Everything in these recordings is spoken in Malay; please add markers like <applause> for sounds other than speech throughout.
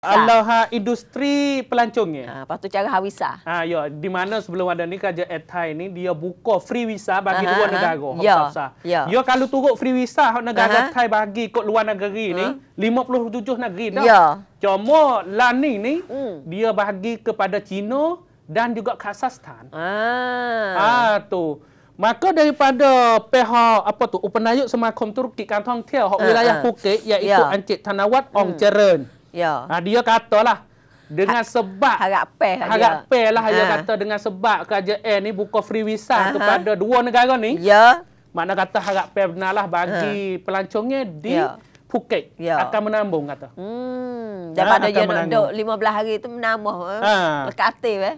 Aloha ya. industri pelancongnya. Ha, lepas tu cara visa. Ha, ya, di mana sebelum ada ni kerja Etai ni dia buka free visa bagi luar negara. Ya. Ya. ya. kalau turut free visa hak negara uh Thai bagi kot luar negeri ni hmm. uh-huh. 57 negeri dah. Ya. Cuma Lani ni hmm. dia bagi kepada Cina dan juga Kazakhstan. Ah. Ha, tu. Maka daripada PH apa tu Upanayuk Semakom Turki Kantong Tiaw hak uh-huh. wilayah ah. Phuket iaitu yeah. Tanawat Ong hmm. Cheren. Ya. Nah, ha, dia katalah dengan ha sebab harap peh lah harap peh lah dia ha. kata dengan sebab kerajaan ni buka free visa Aha. kepada dua negara ni. Ya. Makna kata harap peh benarlah bagi ha. pelancongnya di ya. Phuket ya. akan menambung kata. Hmm. Ha, Daripada dia duduk 15 hari tu menambah. Eh. Ha. Berkatif eh.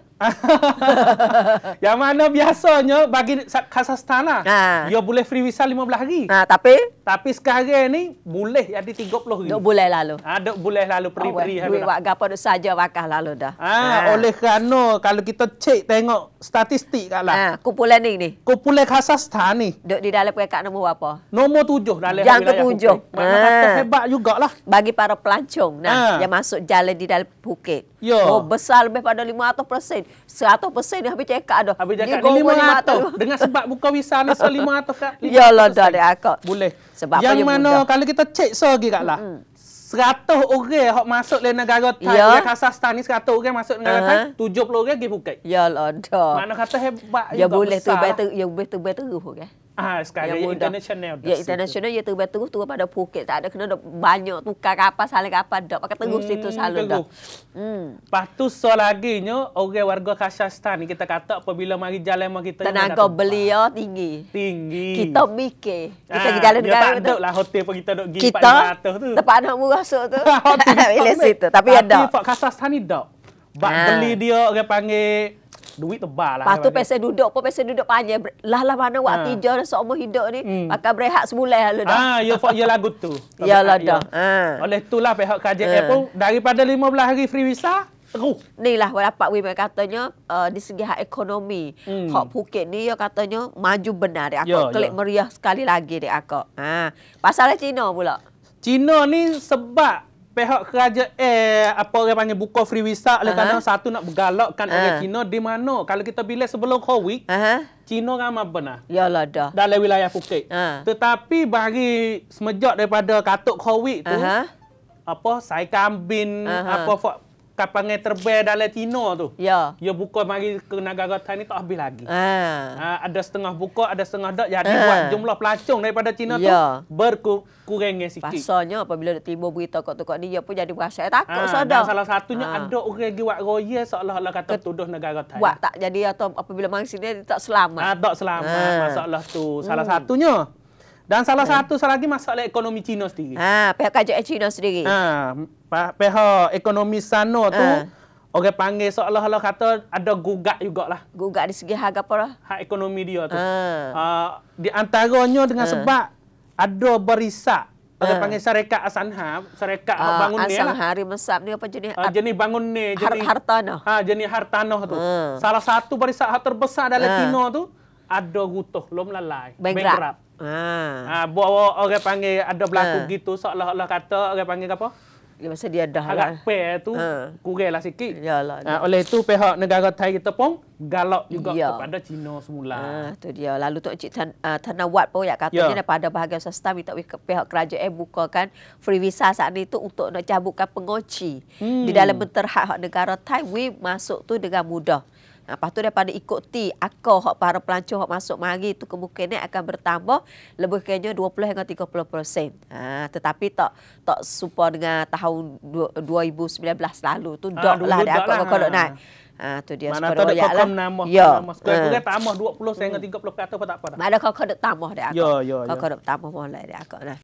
<laughs> Yang mana biasanya bagi Kazakhstan lah. Ha. Dia boleh free visa 15 hari. Ha, tapi? Tapi sekarang ni boleh jadi 30 ribu. Dok boleh lalu. Ah dok boleh lalu peri-peri oh, Duit buat gapo dok saja bakal lalu dah. Ah, ah. oleh kerana kalau kita cek tengok statistik kat lah. Ah, kumpulan ni ni. Kumpulan Kazakhstan ni. Dok di dalam pekat nombor apa? Nombor tujuh. dalam Yang ke-7. Ah. Mana hebat jugaklah. Bagi para pelancong nah ah. yang masuk jalan di dalam Phuket. Yo. Oh, besar lebih pada 500%. 100% ni habis cekak dah. Habis cekak 500. 500. Dengan sebab buka visa ni 500 kat. Yalah dah dek aku. Boleh. Sebab yang apa mana mudah? kalau kita cek so lagi kat lah. Seratus mm-hmm. orang yang masuk dari negara Thai. Ya. Yang Kazakhstan ni seratus orang masuk dari negara Thai. Tujuh puluh orang pergi Phuket. Ya lah dah. Mana kata hebat ya, boleh besar. Ya boleh tu. Ya boleh tu. Ya boleh Ah, sekali yang international. Ya international ya terbaik terus tu pada Phuket. Tak ada kena dah banyak tukar kapal, saling kapal dah. Pakai terus hmm, situ selalu dah. Hmm. Lepas so lagi nyo, orang warga Kazakhstan kita kata apabila mari jalan mau kita. Tenaga belia oh, tinggi. Tinggi. Kita mikir. Kita ah, jalan negara tu. Tak lah hotel pun kita dok pergi 400 tu. Tempat anak murah so tu. hotel. <laughs> Bila situ. Tapi ada. Kazakhstan ni dah. Bak ah. beli dia orang panggil duit tebal lah. Patu pasal duduk pun pasal duduk panjang. Lah lah mana waktu ha. hijau seumur hidup ni. Hmm. Maka berehat semula lalu dah. Ha, ah, ya, for ya lagu tu. <laughs> Ya lah dah. Ha. Oleh itulah pihak KJM ha. pun daripada 15 hari free visa, teruk. Ni lah Pak Wim katanya uh, di segi hak ekonomi. Hmm. Hak Phuket ni yo katanya maju benar dia. Ya, Kelik ya. meriah sekali lagi dia. Ha. Pasal Cina pula. Cina ni sebab pihak kerajaan eh, apa orang panggil buka free visa uh -huh. kadang satu nak bergalakkan uh -huh. orang ah. Cina di mana kalau kita bila sebelum covid uh -huh. Cina ramai benar yalah dah dalam wilayah Phuket uh ah. -huh. tetapi bagi semenjak daripada katuk covid tu uh -huh. apa Saya kambin uh -huh. apa yang terbaik dalam Tino tu. Ya. Dia buka mari ke negara Thai ni tak habis lagi. Ha. Ha, ada setengah buka, ada setengah tak. Jadi ha. buat jumlah pelancong daripada Tino ya. tu berkurang sikit. Pasalnya apabila dia timbul berita kat tokok ni, dia pun jadi berasa eh, takut. Ha. Dan salah satunya ha. ada orang buat royal seolah-olah kata tuduh negara Thai. Buat tak jadi atau apabila mari sini tak selamat. Ha, tak selamat ha. masalah tu. Salah hmm. satunya. Dan salah ha. satu lagi masalah ekonomi Cina sendiri. Ha, pihak kajian Cina sendiri. Ha, pihak ekonomi sana ha. tu orang panggil seolah-olah kata ada gugat juga lah. Gugat di segi harga apa lah? Hak ekonomi dia tu. Ha. Ha, di antaranya dengan ha. sebab ada berisak orang ha. panggil syarikat Asanha, syarikat ha, bangun ni. Asanha lah. hari mesap ni apa jenis? Ha, jenis bangun ni, jenis har- hartanah. Ha, jenis hartanah tu. Ha. Salah satu berisak terbesar dalam ha. Cina tu ada rutuh belum lalai. Bankrap. Ha. Ah. Ah, ha, buat orang panggil ada berlaku ha. gitu seolah-olah kata orang panggil apa? Ya, masa dia dah harap lah. pay tu ha. kuranglah sikit. Yalah, ha, oleh itu pihak negara Thai kita pun galak juga ya. kepada Cina semula. Ha, tu dia. Lalu Tok Cik Tan, uh, Tanah pun yang katanya ya. daripada bahagian Ustaz Stam minta pihak kerajaan eh, bukakan free visa saat itu untuk nak cabutkan pengoci. Hmm. Di dalam menterhak negara Thai, we masuk tu dengan mudah. Ha, lepas tu daripada ikut ti, akor hak para pelancong hak masuk mari itu kemungkinan akan bertambah lebih kurangnya 20 hingga 30 persen. Ha, tetapi tak tak super dengan tahun 2019 lalu tu ha, ah, dok lah dia akor kalau naik. Ha, tu dia Mana tu ada kokom lah. nama. Ya. Sekarang tu tambah 20 sehingga 30 kata pun tak apa dah. Mana kokom ada tambah dia akor. Ya, ya, ya. Kokom ada tambah mulai dia akor. Nah.